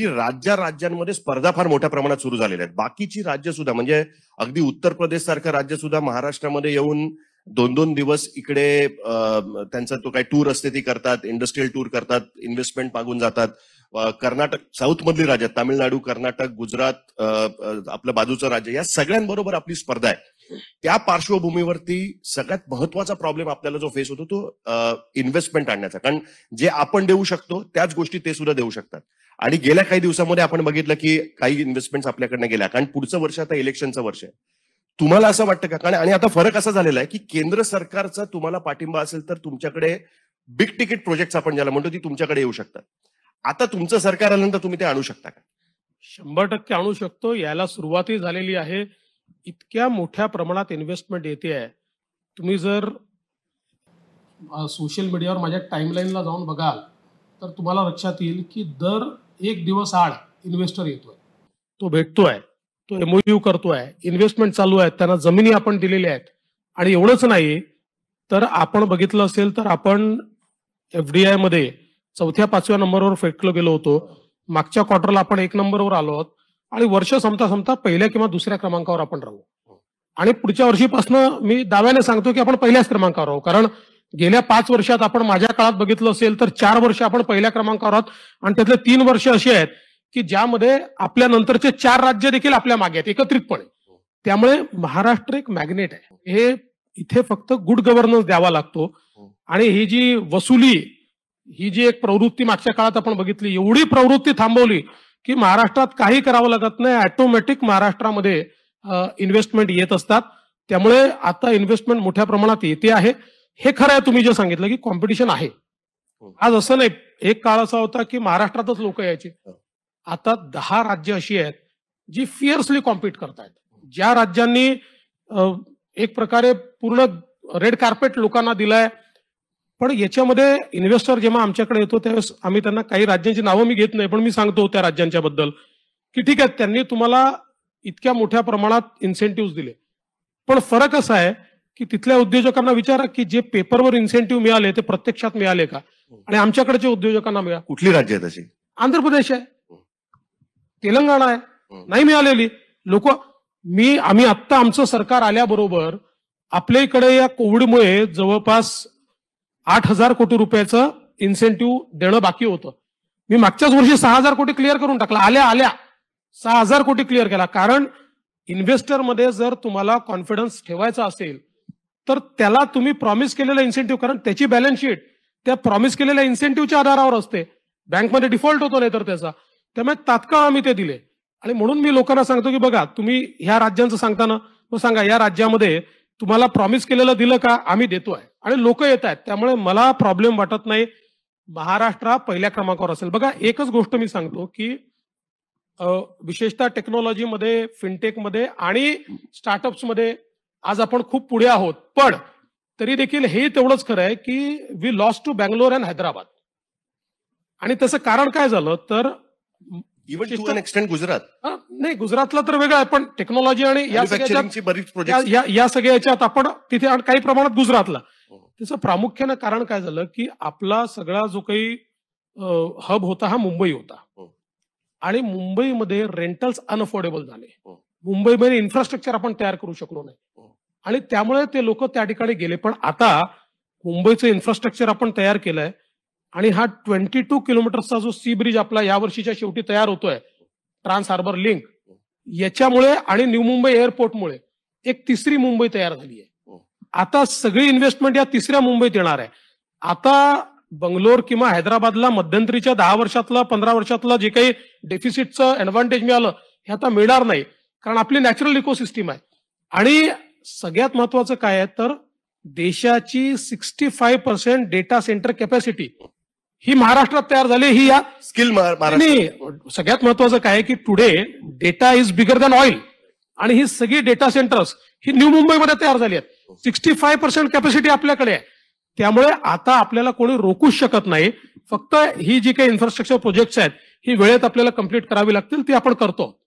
की राज्या राज्यांमध्ये स्पर्धा फार मोठ्या प्रमाणात सुरू झालेल्या आहेत बाकीची राज्य सुद्धा म्हणजे अगदी उत्तर प्रदेश सारखं राज्य सुद्धा महाराष्ट्रामध्ये येऊन दोन दोन दिवस इकडे त्यांचा तो काही टूर असते ती करतात इंडस्ट्रीयल टूर करतात इन्व्हेस्टमेंट मागून जातात कर्नाटक साऊथ मधली राज्य तामिळनाडू कर्नाटक गुजरात आपलं बाजूचं राज्य या सगळ्यांबरोबर आपली स्पर्धा आहे त्या पार्श्वभूमीवरती सगळ्यात महत्वाचा प्रॉब्लेम आपल्याला जो फेस होतो तो इन्व्हेस्टमेंट आणण्याचा कारण जे आपण देऊ शकतो त्याच गोष्टी ते सुद्धा देऊ शकतात आणि गेल्या काही दिवसामध्ये आपण बघितलं की काही इन्व्हेस्टमेंट आपल्याकडनं गेल्या कारण पुढचं वर्ष आता इलेक्शनचं वर्ष आहे तुम्हाला असं वाटतं का कारण आणि आता फरक असा झालेला आहे की केंद्र सरकारचा तुम्हाला पाठिंबा असेल तर तुमच्याकडे बिग टिकीट प्रोजेक्ट आपण ज्याला म्हणतो ती तुमच्याकडे येऊ शकतात आता तुमचं सरकार आल्यानंतर तुम्ही ते आणू शकता का शंभर टक्के आणू शकतो याला सुरुवातही झालेली आहे इतक्या मोठ्या प्रमाणात इन्व्हेस्टमेंट येते आहे तुम्ही जर सोशल मीडियावर माझ्या टाईमलाईनला जाऊन बघाल तर तुम्हाला लक्षात येईल की दर एक दिवस आड इन्व्हेस्टर येतोय तो भेटतोय तो एमओयू करतोय इन्व्हेस्टमेंट चालू आहेत त्यांना जमिनी आपण दिलेल्या आहेत आणि एवढंच नाही तर आपण बघितलं असेल तर आपण एफडीआय मध्ये चौथ्या पाचव्या नंबरवर फेकलो गेलो होतो मागच्या क्वार्टरला आपण एक नंबरवर आलो आहोत आणि वर्ष संपता संपता पहिल्या किंवा दुसऱ्या क्रमांकावर आपण राहू आणि पुढच्या वर्षीपासून मी दाव्याने सांगतो की आपण पहिल्याच क्रमांकावर राहू कारण गेल्या पाच वर्षात आपण माझ्या काळात बघितलं असेल तर चार वर्ष आपण पहिल्या क्रमांकावर आहोत आणि त्यातले तीन वर्ष अशी आहेत की ज्यामध्ये आपल्या नंतरचे चार राज्य देखील आपल्या मागे आहेत एकत्रितपणे त्यामुळे महाराष्ट्र एक मॅग्नेट आहे हे इथे फक्त गुड गव्हर्नन्स द्यावा लागतो आणि ही जी वसुली ही जी एक प्रवृत्ती मागच्या काळात आपण बघितली एवढी प्रवृत्ती थांबवली की महाराष्ट्रात काही करावं लागत नाही ऑटोमॅटिक महाराष्ट्रामध्ये इन्व्हेस्टमेंट येत असतात त्यामुळे आता इन्व्हेस्टमेंट मोठ्या प्रमाणात येते आहे हे खरं आहे तुम्ही जे सांगितलं की कॉम्पिटिशन आहे हो. आज असं नाही एक काळ असा होता की महाराष्ट्रातच लोक यायचे हो. आता दहा राज्य अशी आहेत जी फिअर्सली कॉम्पिट करतायत ज्या राज्यांनी एक प्रकारे पूर्ण रेड कार्पेट लोकांना दिलाय पण याच्यामध्ये इन्व्हेस्टर जेव्हा आमच्याकडे येतो त्यावेळेस आम्ही त्यांना काही राज्यांची नावं मी घेत नाही पण मी सांगतो त्या राज्यांच्या बद्दल की ठीक आहे त्यांनी तुम्हाला इतक्या मोठ्या प्रमाणात इन्सेंटिव्ह दिले पण फरक असा आहे की तिथल्या उद्योजकांना विचारा की जे पेपरवर इन्सेंटिव्ह मिळाले ते प्रत्यक्षात मिळाले का हो. आणि आमच्याकडे उद्योजकांना मिळा कुठली राज्य आहेत अशी आंध्र प्रदेश आहे तेलंगणा आहे नाही मिळालेली लोक मी आम्ही आत्ता आमचं सरकार आल्याबरोबर आपल्या इकडे या कोविडमुळे जवळपास आठ हजार कोटी रुपयाचं इन्सेंटिव्ह देणं बाकी होतं मी मागच्याच वर्षी सहा हजार कोटी क्लिअर करून टाकला आल्या आल्या सहा हजार कोटी क्लिअर केला कारण इन्व्हेस्टरमध्ये जर तुम्हाला कॉन्फिडन्स ठेवायचा असेल तर त्याला तुम्ही प्रॉमिस केलेला इन्सेंटिव्ह कारण त्याची बॅलन्स शीट त्या प्रॉमिस केलेल्या इन्सेंटिव्हच्या आधारावर असते बँकमध्ये डिफॉल्ट होतो नाही तर त्याचा त्यामुळे तात्काळ आम्ही ते दिले आणि म्हणून मी लोकांना सांगतो की बघा तुम्ही ह्या राज्यांचं सांगताना मग सांगा या राज्यामध्ये तुम्हाला प्रॉमिस केलेलं दिलं का आम्ही देतोय आणि लोक येत आहेत त्यामुळे मला प्रॉब्लेम वाटत नाही महाराष्ट्र पहिल्या क्रमांकावर असेल बघा एकच गोष्ट मी सांगतो की विशेषतः टेक्नॉलॉजीमध्ये फिनटेकमध्ये आणि स्टार्टअप्समध्ये आज आपण खूप पुढे आहोत पण तरी देखील हे तेवढंच खरं आहे की we lost to Bangalore and Hyderabad आणि तसं कारण काय झालं तर इव्हन टू एक्सटेंड गुजरात नाही गुजरातला तर वेगळा आहे पण टेक्नॉलॉजी आणि या सगळ्याच्या या सगळ्या आपण तिथे काही प्रमाणात गुजरातला हो. त्याचं प्रामुख्यानं कारण काय झालं की आपला सगळा जो काही हब होता हा मुंबई होता हो. आणि मुंबईमध्ये रेंटल्स अनअफोर्डेबल झाले हो. मुंबईमध्ये इन्फ्रास्ट्रक्चर आपण तयार करू शकलो नाही आणि त्यामुळे ते लोक त्या ठिकाणी गेले पण आता मुंबईचं इन्फ्रास्ट्रक्चर आपण तयार केलंय आणि हा ट्वेंटी टू किलोमीटरचा जो सी ब्रिज आपला या वर्षीच्या शेवटी तयार होतोय ट्रान्स हार्बर लिंक याच्यामुळे आणि न्यू मुंबई एअरपोर्टमुळे एक तिसरी मुंबई तयार झाली आहे आता सगळी इन्व्हेस्टमेंट या तिसऱ्या मुंबईत येणार आहे आता बंगलोर किंवा हैदराबादला मध्यंतरीच्या दहा वर्षातला पंधरा वर्षातला जे काही डेफिसिटचं ऍडव्हान्टेज मिळालं हे आता मिळणार नाही कारण आपली नॅचरल इकोसिस्टीम आहे आणि सगळ्यात महत्वाचं काय आहे तर देशाची sixty five percent data center capacity ही महाराष्ट्रात तयार झाली ही या स्किल आणि सगळ्यात महत्वाचं काय की today data is bigger than oil आणि ही सगळी डेटा सेंटर्स ही न्यू मुंबईमध्ये तयार झाली आहेत सिक्स्टी फाय पर्सेंट कॅपॅसिटी आपल्याकडे आहे त्यामुळे आता आपल्याला कोणी रोखूच शकत नाही फक्त ही जी काही इन्फ्रास्ट्रक्चर प्रोजेक्ट्स आहेत ही वेळेत आपल्याला कम्प्लीट करावी लागतील ती आपण करतो